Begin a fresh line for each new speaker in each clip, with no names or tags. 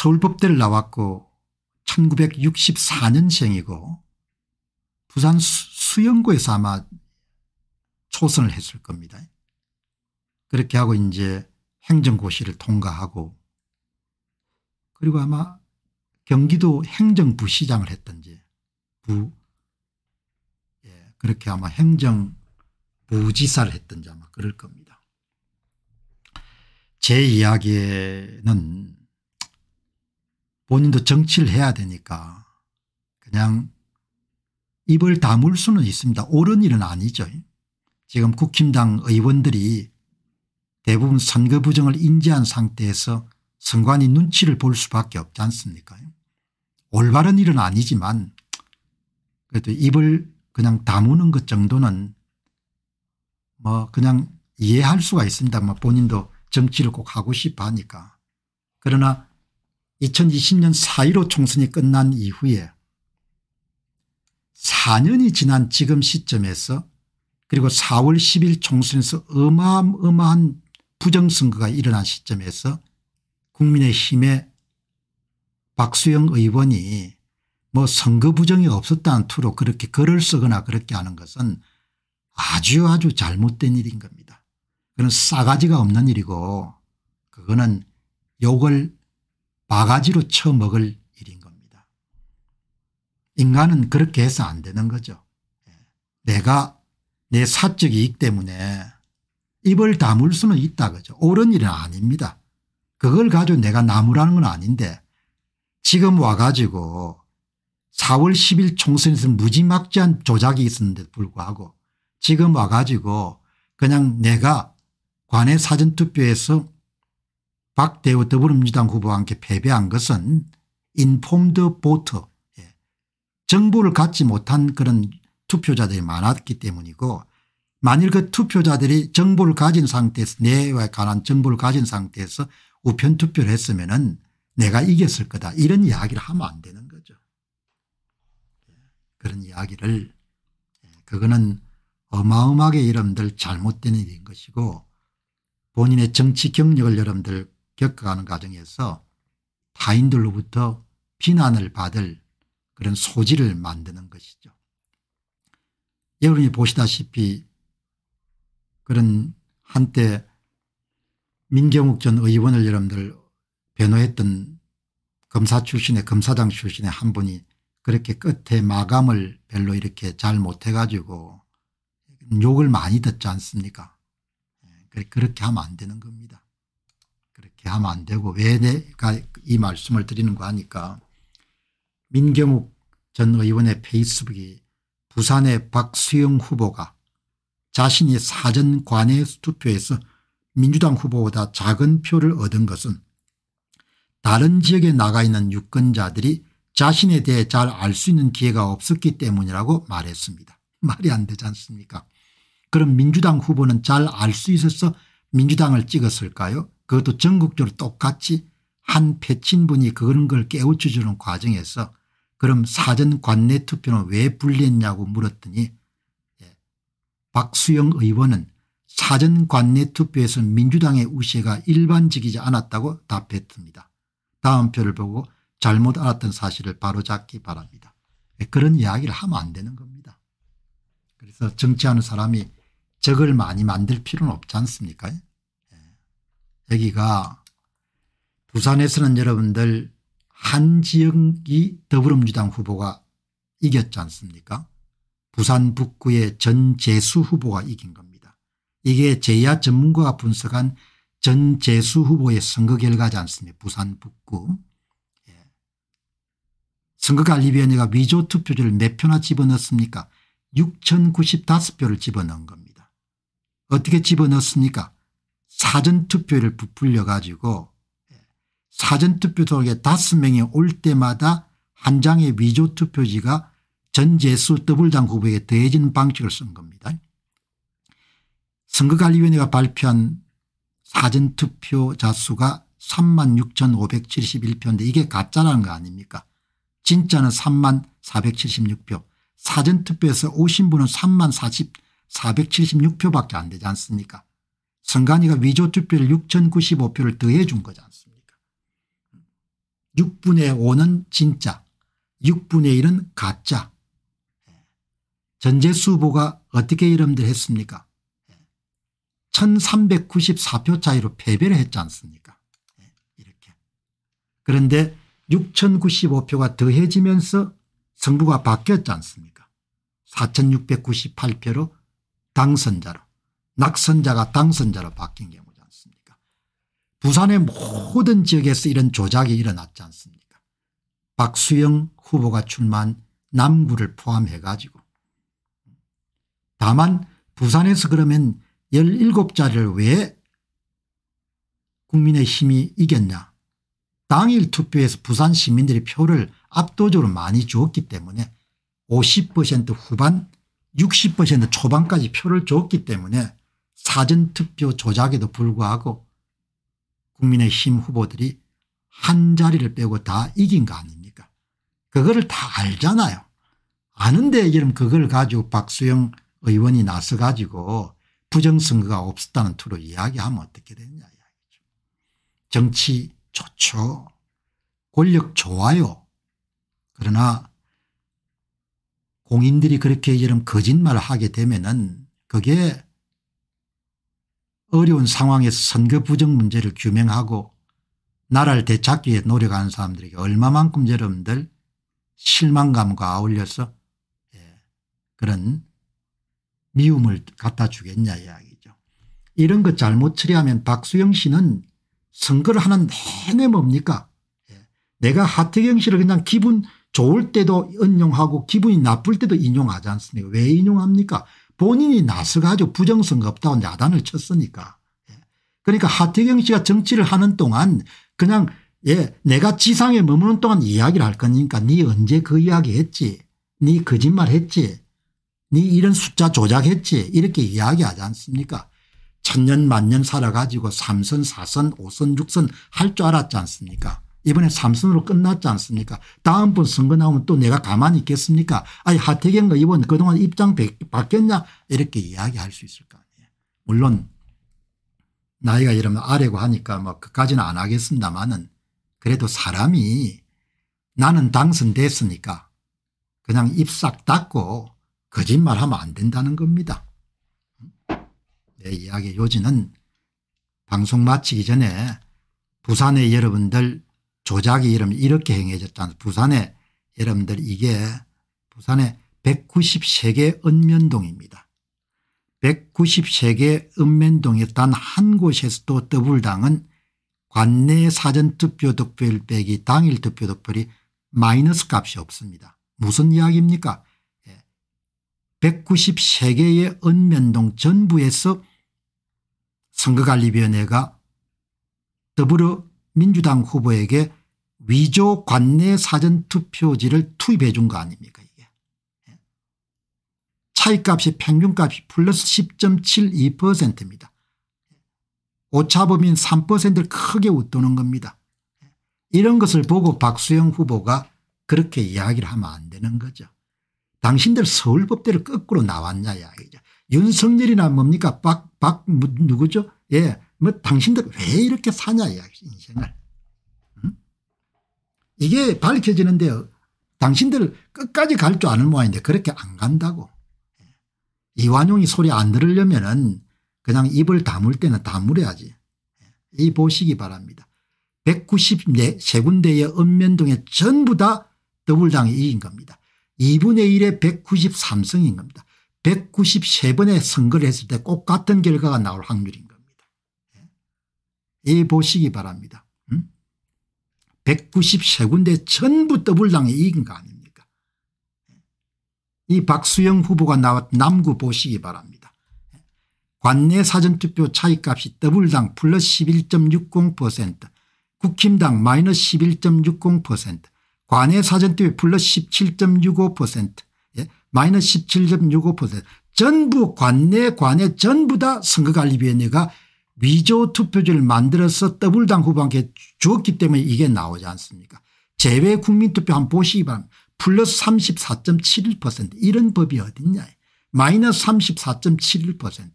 서울법대를 나왔고 1964년생이고 부산 수영고에서 아마 초선을 했을 겁니다. 그렇게 하고 이제 행정고시를 통과하고 그리고 아마 경기도 행정부시장을 했던지 부 예, 그렇게 아마 행정부지사를 했던지 아마 그럴 겁니다. 제이야기는 본인도 정치를 해야 되니까 그냥 입을 다물 수는 있습니다. 옳은 일은 아니죠. 지금 국힘당 의원들이 대부분 선거 부정을 인지한 상태에서 선관위 눈치를 볼 수밖에 없지 않습니까 올바른 일은 아니지만 그래도 입을 그냥 다무는 것 정도는 뭐 그냥 이해할 수가 있습니다. 뭐 본인도 정치를 꼭 하고 싶어 하니까. 그러나 2020년 4.15 총선이 끝난 이후에 4년이 지난 지금 시점에서 그리고 4월 10일 총선에서 어마어마한 부정선거가 일어난 시점에서 국민의힘의 박수영 의원이 뭐 선거 부정이 없었다는 투로 그렇게 글을 쓰거나 그렇게 하는 것은 아주 아주 잘못된 일인 겁니다. 그건 싸가지가 없는 일이고 그거는 욕을 바가지로 쳐먹을 일인 겁니다. 인간은 그렇게 해서 안 되는 거죠. 예. 내가 내 사적 이익 때문에 입을 다물 수는 있다 그죠. 옳은 일은 아닙니다. 그걸 가지고 내가 나무라는 건 아닌데 지금 와가지고 4월 10일 총선에서 무지막지한 조작이 있었는데도 불구하고 지금 와가지고 그냥 내가 관외 사전투표에서 박대우 더불어민주당 후보와 함께 패배한 것은 인폼드 보트 예. 정보를 갖지 못한 그런 투표자들이 많았기 때문이고 만일 그 투표자들이 정보를 가진 상태에서 내에 관한 정보를 가진 상태에서 우편 투표를 했으면 은 내가 이겼을 거다 이런 이야기를 하면 안 되는 거죠. 예. 그런 이야기를 예. 그거는 어마어마하게 여러분들 잘못된 일인 것이고 본인의 정치 경력을 여러분들 겪어가는 과정에서 타인들로부터 비난을 받을 그런 소지를 만드는 것이죠. 여러분이 보시다시피 그런 한때 민경욱 전 의원을 여러분들 변호했던 검사 출신의 검사장 출신의 한 분이 그렇게 끝에 마감을 별로 이렇게 잘 못해가지고 욕을 많이 듣지 않습니까 예, 그렇게 하면 안 되는 겁니다. 그렇게 하면 안 되고 왜 내가 이 말씀을 드리는 거 하니까 민경욱 전 의원의 페이스북이 부산의 박수영 후보가 자신이 사전 관외 투표에서 민주당 후보보다 작은 표를 얻은 것은 다른 지역에 나가 있는 유권자들이 자신에 대해 잘 알 수 있는 기회가 없었기 때문이라고 말했습니다. 말이 안 되지 않습니까 그럼 민주당 후보는 잘 알 수 있어서 민주당을 찍었을까요 그것도 전국적으로 똑같이 한 패친분이 그런 걸 깨우쳐주는 과정에서 그럼 사전 관내 투표는 왜불렸냐고 물었더니 예, 박수영 의원은 사전 관내 투표에서 민주당의 우세가 일반적이지 않았다고 답했습니다. 다음 표를 보고 잘못 알았던 사실을 바로잡기 바랍니다. 예, 그런 이야기를 하면 안 되는 겁니다. 그래서 정치하는 사람이 적을 많이 만들 필요는 없지 않습니까 여기가 부산에서는 여러분들 한지영이 더불어민주당 후보가 이겼지 않습니까 부산 북구의 전재수 후보가 이긴 겁니다. 이게 제야 전문가가 분석한 전재수 후보의 선거 결과지 않습니까 부산 북구. 예. 선거관리위원회가 위조 투표지를 몇 표나 집어넣습니까 6095표를 집어넣은 겁니다. 어떻게 집어넣습니까 사전투표를 부풀려 가지고 사전투표 통에 다섯 명이 올 때마다 한 장의 위조투표지가 전재수 더블당 후보에게 더해지는 방식을 쓴 겁니다. 선거관리위원회가 발표한 사전투표 자수가 36,571표인데 이게 가짜라는 거 아닙니까 진짜는 3만 476표 사전투표에서 오신 분은 3만 4 476표밖에 안 되지 않습니까 선관위가 위조 투표를 6,095표를 더해 준 거지 않습니까 6분의 5는 진짜 6분의 1은 가짜 전재수 후보가 어떻게 이름들 했습니까 1394표 차이로 패배를 했지 않습니까 이렇게 그런데 6095표가 더해지면서 승부가 바뀌었지 않습니까 4698표로 당선자로 낙선자가 당선자로 바뀐 경우지 않습니까 부산의 모든 지역에서 이런 조작이 일어났지 않습니까 박수영 후보가 출마한 남구를 포함해 가지고 다만 부산에서 그러면 17자를 왜 국민의힘이 이겼냐 당일 투표에서 부산 시민들이 표를 압도적으로 많이 주었기 때문에 50% 후반 60% 초반까지 표를 줬기 때문에 사전투표 조작에도 불구하고 국민의힘 후보들이 한 자리를 빼고 다 이긴 거 아닙니까 그거를 다 알잖아요. 아는데 지금 그걸 가지고 박수영 의원이 나서 가지고 부정선거가 없었다는 투로 이야기하면 어떻게 되냐 느 이야기죠. 정치 좋죠. 권력 좋아요. 그러나 공인들이 그렇게 이런 거짓말을 하게 되면은 그게 어려운 상황에서 선거 부정 문제를 규명하고 나라를 되찾기 위해 노력하는 사람들에게 얼마만큼 여러분들 실망감과 아울려서 예, 그런 미움을 갖다 주겠냐 이야기죠. 이런 것 잘못 처리하면 박수영 씨는 선거를 하는 내내 뭡니까 예, 내가 하태경 씨를 그냥 기분 좋을 때도 인용하고 기분이 나쁠 때도 인용하지 않습니까 왜 인용합니까 본인이 나서가지고 부정성 없다고 야단을 쳤으니까. 예. 그러니까 하태경 씨가 정치를 하는 동안 그냥 예 내가 지상에 머무는 동안 이야기를 할 거니까 네 언제 그 이야기 했지 네 거짓말 했지 네 이런 숫자 조작했지 이렇게 이야기하지 않습니까 천년 만년 살아가지고 삼선사선오선육선 할 줄 알았지 않습니까 이번에 삼선으로 끝났지 않습니까 다음번 선거 나오면 또 내가 가만히 있겠습니까 아니 하태경과 이번 그동안 입장 바뀌었냐 이렇게 이야기할 수 있을 거 아니에요 물론 나이가 이러면 아래고 하니까 뭐 그까지는 안 하겠습니다만은 그래도 사람이 나는 당선됐으니까 그냥 입싹 닫고 거짓말하면 안 된다는 겁니다. 내 이야기 요지는 방송 마치기 전에 부산의 여러분들 조작이 이러분 이렇게 행해졌다. 부산에 여러분들 이게 부산에 193개 읍면동입니다. 193개 읍면동에 단 한 곳에서도 더블당은 관내 사전투표 득표율 빼기 당일 투표 득표율이 마이너스 값이 없습니다. 무슨 이야기입니까 193개의 예. 읍면동 전부에서 선거관리위원회가 더불어 민주당 후보에게 위조 관내 사전투표지를 투입해 준 거 아닙니까 이게. 예? 차이값이 평균값이 플러스 10.72%입니다. 오차범인 3%를 크게 웃도는 겁니다. 예? 이런 것을 보고 박수영 후보가 그렇게 이야기를 하면 안 되는 거죠. 당신들 서울법대를 거꾸로 나왔냐 이야기죠. 윤석열이나 뭡니까 박, 박 누구죠? 예뭐 당신들 왜 이렇게 사냐 인생을. 응? 이게 밝혀지는데요. 당신들 끝까지 갈 줄 아는 모양인데 그렇게 안 간다고. 이완용이 소리 안 들으려면 은 그냥 입을 다물 때는 다물어야지. 이 보시기 바랍니다. 194군데의 읍면동에 전부 다 더불당이 이긴 겁니다. 2분의 1의 193성인 겁니다. 193번의 선거를 했을 때 꼭 같은 결과가 나올 확률입니다. 해 보시기 바랍니다. 193군데 음? 전부 더블당에 이긴 거 아닙니까? 이 박수영 후보가 나왔 남구 보시기 바랍니다. 관내 사전투표 차이값이 더블당 플러스 11.60% 국힘당 마이너스 11.60% 관내 사전투표 플러스 17.65% 예? 마이너스 17.65% 전부 관내 관내 전부 다 선거관리위원회가 위조 투표지를 만들어서 더블당 후반기주었기 때문에 이게 나오지 않습니까 재외 국민투표 한번 보시기 바랍니다. 플러스 34.71% 이런 법이 어딨냐 마이너스 34.71%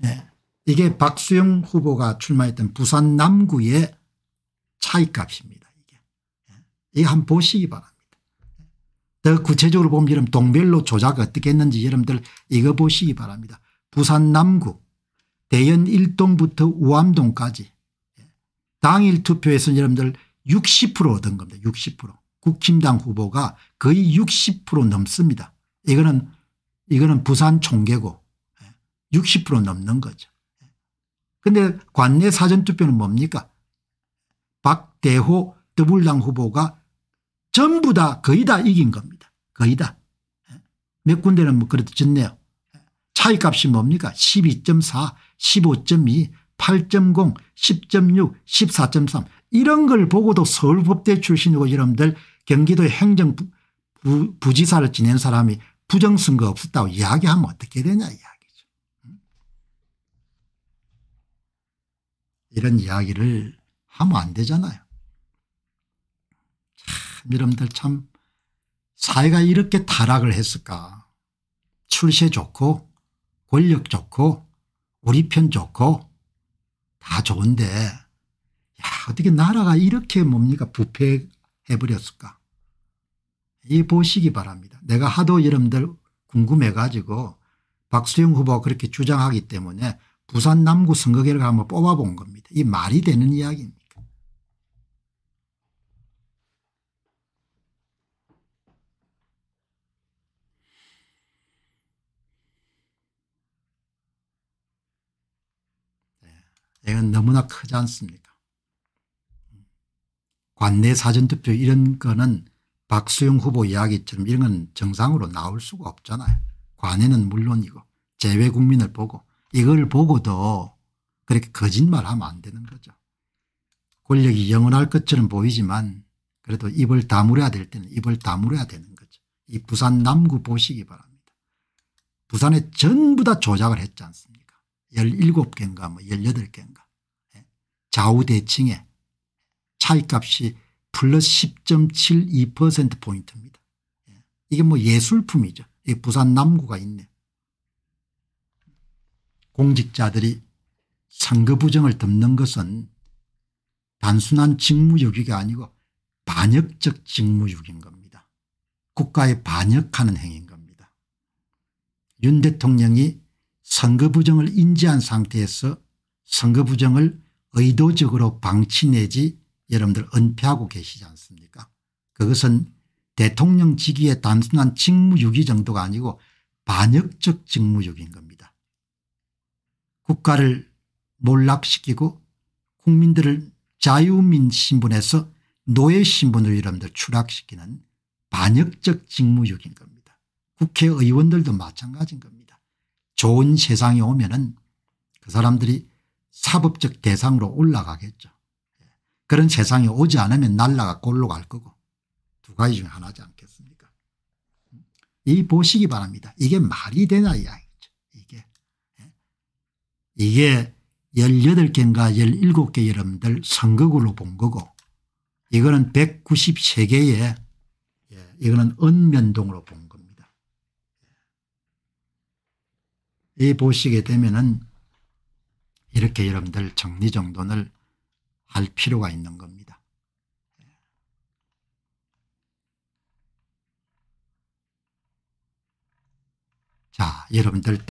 네. 이게 박수영 후보가 출마했던 부산 남구의 차이값입니다. 이게, 네. 이게 한번 보시기 바랍니다. 더 구체적으로 보면 여러분 동별로 조작 어떻게 했는지 여러분들 이거 보시기 바랍니다. 부산 남구 대연 1동부터 우암동까지 예. 당일 투표에서 여러분들 60% 얻은 겁니다. 60% 국힘당 후보가 거의 60% 넘습니다. 이거는 이거는 부산 총계고 60% 예. 넘는 거죠. 그런데 예. 관내 사전투표는 뭡니까 박대호 더불당 후보가 전부 다 거의 다 이긴 겁니다. 거의 다. 몇 군데는 뭐 그래도 졌네요. 차이값이 뭡니까 12.4 15.2 8.0 10.6 14.3 이런 걸 보고도 서울법대 출신이고 여러분들 경기도 행정 부지사를 지낸 사람이 부정선거 없었다고 이야기하면 어떻게 되냐 이야기죠. 이런 이야기를 하면 안 되잖아요. 참 여러분들 참 사회가 이렇게 타락을 했을까 출세 좋고 권력 좋고 우리 편 좋고 다 좋은데 야 어떻게 나라가 이렇게 뭡니까 부패해버렸을까 이 보시기 바랍니다. 내가 하도 여러분들 궁금해 가지고 박수영 후보가 그렇게 주장하기 때문에 부산 남구 선거계를 한번 뽑아본 겁니다. 이 말이 되는 이야기입니다. 내가 너무나 크지 않습니까 관내 사전투표 이런 거는 박수영 후보 이야기처럼 이런 건 정상으로 나올 수가 없잖아요. 관에는 물론이고 제외국민을 보고 이걸 보고도 그렇게 거짓말하면 안 되는 거죠. 권력이 영원할 것처럼 보이지만 그래도 입을 다물어야 될 때는 입을 다물어야 되는 거죠. 이 부산 남구 보시기 바랍니다. 부산에 전부 다 조작을 했지 않습니까 17개인가 뭐 18개인가 예. 좌우 대칭에 차이값이 플러스 10.72%포인트입니다. 예. 이게 뭐 예술품이죠. 부산 남구가 있네. 공직자들이 선거 부정을 덮는 것은 단순한 직무유기가 아니고 반역적 직무유기인 겁니다. 국가에 반역하는 행위인 겁니다. 윤 대통령이 선거 부정을 인지한 상태에서 선거 부정을 의도적으로 방치 내지 여러분들 은폐하고 계시지 않습니까 그것은 대통령 직위의 단순한 직무유기 정도가 아니고 반역적 직무유기인 겁니다. 국가를 몰락시키고 국민들을 자유민 신분에서 노예 신분으로 여러분들 추락시키는 반역적 직무유기인 겁니다. 국회의원들도 마찬가지인 겁니다. 좋은 세상에 오면은 그 사람들이 사법적 대상으로 올라가겠죠. 그런 세상에 오지 않으면 날라가 골로 갈 거고 두 가지 중에 하나지 않겠습니까 이 보시기 바랍니다. 이게 말이 되나 이야기죠. 이게 예? 이게 18개인가 17개 여러분들 선거구로 본 거고 이거는 193개의 예, 이거는 은 면동으로 본 거고 이 보시게 되면은 이렇게 여러분들 정리정돈을 할 필요가 있는 겁니다. 자 여러분들